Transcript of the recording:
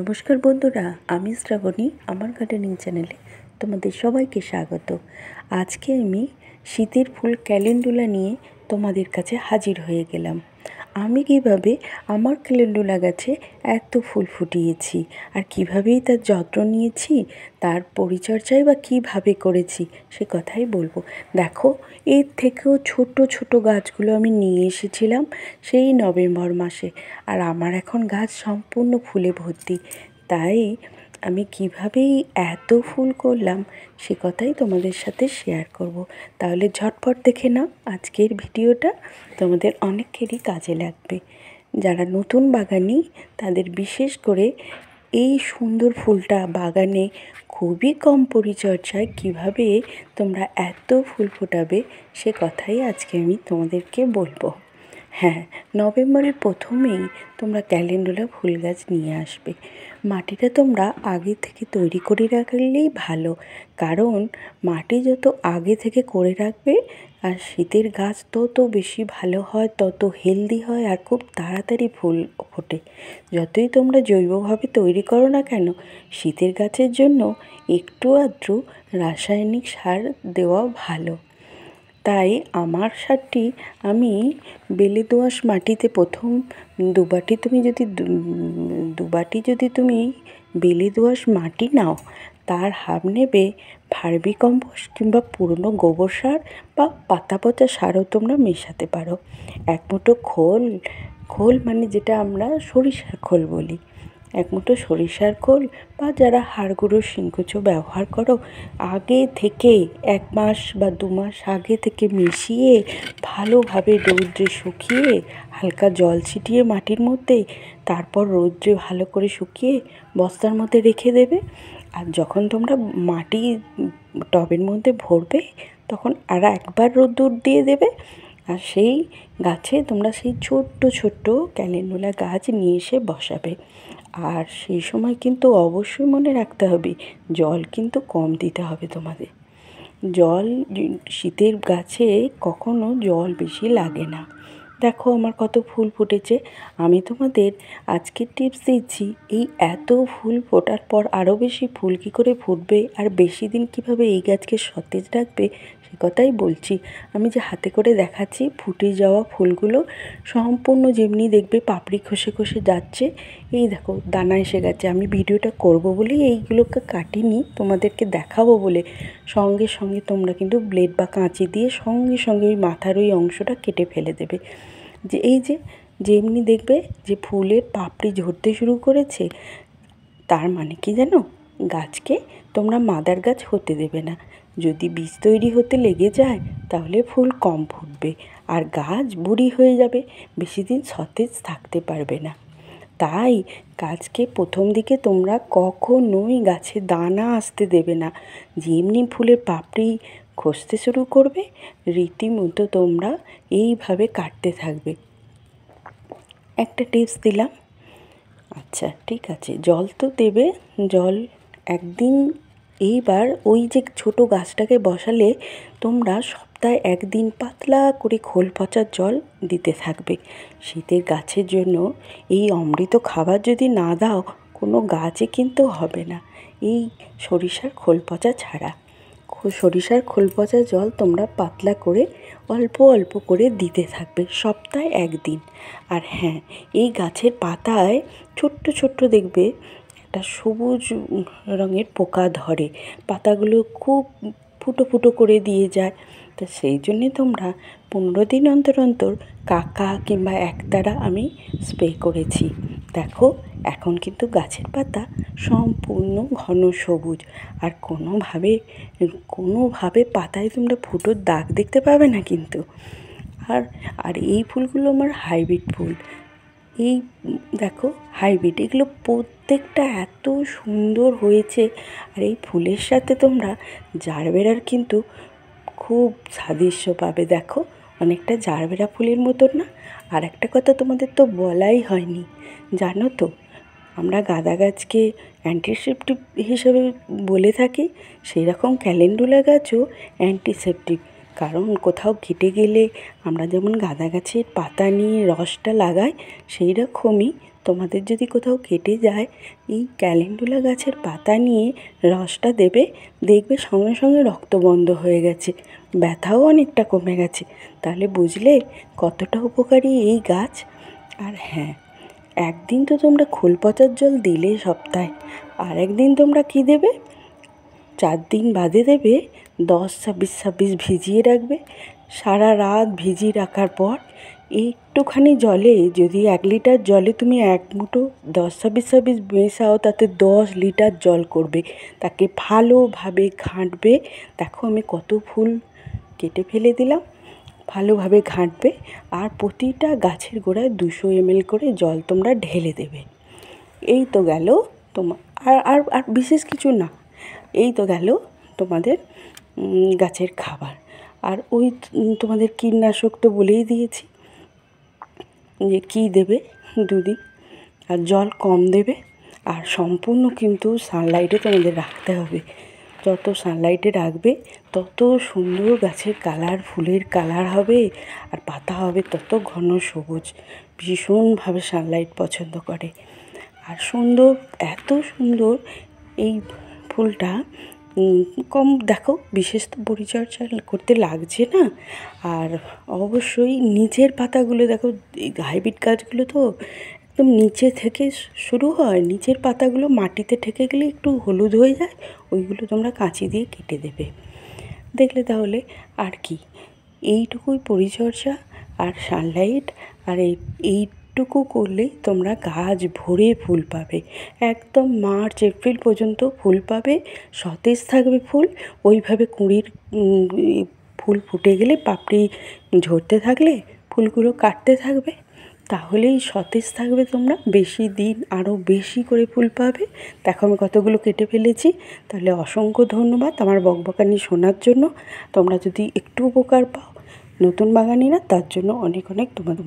নমস্কার বন্ধুরা আমি শ্রাবণী আমার গার্ডেনিং চ্যানেলে তোমাদের সবাইকে স্বাগত আজকে আমি শীতের ফুল ক্যালেন্ডুলা নিয়ে তোমাদের কাছে হাজির হয়ে গেলাম আমি কিভাবে আমার ক্লেন্ডুলা গাছে এত ফুল ফুটিয়েছি আর কিভাবেই তার যত্ন নিয়েছি তার পরিচর্যায় বা কিভাবে করেছি সে কথাই বলবো দেখো এর থেকেও ছোট ছোট গাছগুলো আমি নিয়ে এসেছিলাম সেই নভেম্বর মাসে আর আমার এখন গাছ সম্পূর্ণ ফুলে ভর্তি তাই আমি কিভাবে এত ফুল করলাম সে কথাই তোমাদের সাথে শেয়ার করব। তাহলে ঝটপট দেখে নাও আজকের ভিডিওটা তোমাদের অনেকেরই কাজে লাগবে যারা নতুন বাগানি তাদের বিশেষ করে এই সুন্দর ফুলটা বাগানে খুবই কম পরিচর্যায় কিভাবে তোমরা এত ফুল ফোটাবে সে কথাই আজকে আমি তোমাদেরকে বলবো হ্যাঁ নভেম্বরের প্রথমেই তোমরা ক্যালেন্ডুলা ফুল গাছ নিয়ে আসবে মাটিটা তোমরা আগে থেকে তৈরি করে রাখলেই ভালো কারণ মাটি যত আগে থেকে করে রাখবে আর শীতের গাছ তত বেশি ভালো হয় তত হেলদি হয় আর খুব তাড়াতাড়ি ফুল ফোটে যতই তোমরা জৈবভাবে তৈরি করো না কেন শীতের গাছের জন্য একটু আধটু রাসায়নিক সার দেওয়া ভালো তাই আমার সারটি আমি বেলে দোআঁশ মাটিতে প্রথম দুবাটি তুমি যদি দুবাটি যদি তুমি বেলে দোআঁশ মাটি নাও তার হাফ নেবে ফার্বি কম্পোস্ট কিংবা পুরনো গোবর সার বা পাতা পচা সারও তোমরা মেশাতে পারো এক মুঠো খোল খোল মানে যেটা আমরা সরিষার খোল বলি এক মুঠো সরিষার খোল বা যারা হাড় গুঁড়ো শিংকুচো ব্যবহার করো আগে থেকে এক মাস বা দু মাস আগে থেকে মিশিয়ে ভালোভাবে রৌদ্রে শুকিয়ে হালকা জল ছিটিয়ে মাটির মধ্যে তারপর রৌদ্রে ভালো করে শুকিয়ে বস্তার মধ্যে রেখে দেবে আর যখন তোমরা মাটি টবের মধ্যে ভরবে তখন আর একবার রোদ্দুর দিয়ে দেবে আর সেই গাছে তোমরা সেই ছোট্ট ছোট্ট ক্যালেন্ডুলা গাছ নিয়ে এসে বসাবে আর সেই সময় কিন্তু অবশ্যই মনে রাখতে হবে জল কিন্তু কম দিতে হবে তোমাদের জল শীতের গাছে কখনো জল বেশি লাগে না দেখো আমার কত ফুল ফুটেছে আমি তোমাদের আজকের টিপস দিচ্ছি এই এত ফুল ফোটার পর আরও বেশি ফুল কী করে ফুটবে আর বেশি দিন কিভাবে এই গাছকে সতেজ রাখবে সে কথাই বলছি আমি যে হাতে করে দেখাচ্ছি ফুটে যাওয়া ফুলগুলো সম্পূর্ণ যেমনি দেখবে পাপড়ি খসে খসে যাচ্ছে এই দেখো দানা এসে গেছে আমি ভিডিওটা করব বলে এইগুলোকে কাটিনি তোমাদেরকে দেখাবো বলে সঙ্গে সঙ্গে তোমরা কিন্তু ব্লেড বা কাঁচি দিয়ে সঙ্গে সঙ্গে ওই মাথার ওই অংশটা কেটে ফেলে দেবে যে এই যে যেমনি দেখবে যে ফুলের পাপড়ি ঝরতে শুরু করেছে তার মানে কি জানো গাছকে তোমরা মাদার গাছ হতে দেবে না যদি বীজ তৈরি হতে লেগে যায় তাহলে ফুল কম ফুটবে আর গাছ বুড়ি হয়ে যাবে বেশি দিন সতেজ থাকতে পারবে না তাই গাছকে প্রথম দিকে তোমরা কখনোই গাছে দানা আসতে দেবে না যেমনি ফুলের পাপড়ি খসতে শুরু করবে রীতিমতো তোমরা এইভাবে কাটতে থাকবে একটা টিপস দিলাম আচ্ছা ঠিক আছে জল তো দেবে জল একদিন এইবার ওই যে ছোট গাছটাকে বসালে তোমরা সপ্তাহে একদিন পাতলা করে খোল পচার জল দিতে থাকবে শীতের গাছের জন্য এই অমৃত খাবার যদি না দাও কোনো গাছে কিন্তু হবে না এই সরিষার খোল পচা ছাড়া সরিষার খোল পচা জল তোমরা পাতলা করে অল্প অল্প করে দিতে থাকবে সপ্তাহে একদিন আর হ্যাঁ এই গাছের পাতায় ছোট্ট ছোট্ট দেখবে একটা সবুজ রঙের পোকা ধরে পাতাগুলো খুব ফুটো ফুটো করে দিয়ে যায় তো সেই জন্যে তোমরা পনেরো দিন অন্তর অন্তর কাকা কিংবা একতারা আমি স্প্রে করেছি দেখো এখন কিন্তু গাছের পাতা সম্পূর্ণ ঘন সবুজ আর কোনোভাবে কোনোভাবে পাতায় তোমরা ফুটোর দাগ দেখতে পাবে না কিন্তু আর আর এই ফুলগুলো আমার হাইব্রিড ফুল এই দেখো হাইব্রিড এগুলো প্রত্যেকটা এত সুন্দর হয়েছে আর এই ফুলের সাথে তোমরা জারবেরার কিন্তু খুব সাদৃশ্য পাবে দেখো অনেকটা জারবেরা ফুলের মতন না আর একটা কথা তোমাদের তো বলাই হয়নি জানো তো আমরা গাঁদা গাছকে অ্যান্টিসেপ্টিভ হিসেবে বলে থাকি সেই রকম ক্যালেন্ডুলা গাছও অ্যান্টিসেপ্টিভ কারণ কোথাও কেটে গেলে আমরা যেমন গাঁদা গাছের পাতা নিয়ে রসটা লাগাই সেই রকমই তোমাদের যদি কোথাও কেটে যায় এই ক্যালেন্ডুলা গাছের পাতা নিয়ে রসটা দেবে দেখবে সঙ্গে সঙ্গে রক্ত বন্ধ হয়ে গেছে ব্যথাও অনেকটা কমে গেছে তাহলে বুঝলে কতটা উপকারী এই গাছ আর হ্যাঁ একদিন তো তোমরা খোল পচার জল দিলে সপ্তাহে আর একদিন তোমরা কী দেবে চার দিন বাদে দেবে দশ ছাব্বিশ ছাব্বিশ ভিজিয়ে রাখবে সারা রাত ভিজিয়ে রাখার পর একটুখানি জলে যদি এক লিটার জলে তুমি এক মুঠো দশ ছাব্বিশ ছাব্বিশ মেশাও তাতে দশ লিটার জল করবে তাকে ভালোভাবে ঘাঁটবে দেখো আমি কত ফুল কেটে ফেলে দিলাম ভালোভাবে ঘাঁটবে আর প্রতিটা গাছের গোড়ায় দুশো এমএল করে জল তোমরা ঢেলে দেবে এই তো গেল তোমার আর আর বিশেষ কিছু না এই তো গেল তোমাদের গাছের খাবার আর ওই তোমাদের কীটনাশক তো বলেই দিয়েছি যে কী দেবে দুদিন আর জল কম দেবে আর সম্পূর্ণ কিন্তু সানলাইটে তোমাদের রাখতে হবে যত সানলাইটে রাখবে তত সুন্দর গাছের কালার ফুলের কালার হবে আর পাতা হবে তত ঘন সবুজ ভীষণভাবে সানলাইট পছন্দ করে আর সুন্দর এত সুন্দর এই ফুলটা কম দেখো বিশেষ তো পরিচর্যা করতে লাগছে না আর অবশ্যই নিচের পাতাগুলো দেখো হাইব্রিড গাছগুলো তো একদম নিচে থেকে শুরু হয় নিচের পাতাগুলো মাটিতে ঠেকে গেলে একটু হলুদ হয়ে যায় ওইগুলো তোমরা কাঁচি দিয়ে কেটে দেবে দেখলে তাহলে আর কি এইটুকুই পরিচর্যা আর সানলাইট আর এই এই একটুকু করলেই তোমরা গাছ ভরে ফুল পাবে একদম মার্চ এপ্রিল পর্যন্ত ফুল পাবে সতেজ থাকবে ফুল ওইভাবে কুঁড়ির ফুল ফুটে গেলে পাপড়ি ঝরতে থাকলে ফুলগুলো কাটতে থাকবে তাহলেই সতেজ থাকবে তোমরা বেশি দিন আরও বেশি করে ফুল পাবে দেখো আমি কতগুলো কেটে ফেলেছি তাহলে অসংখ্য ধন্যবাদ আমার বকবকানি শোনার জন্য তোমরা যদি একটু উপকার পাও নতুন বাগানিরা তার জন্য অনেক অনেক তোমাদের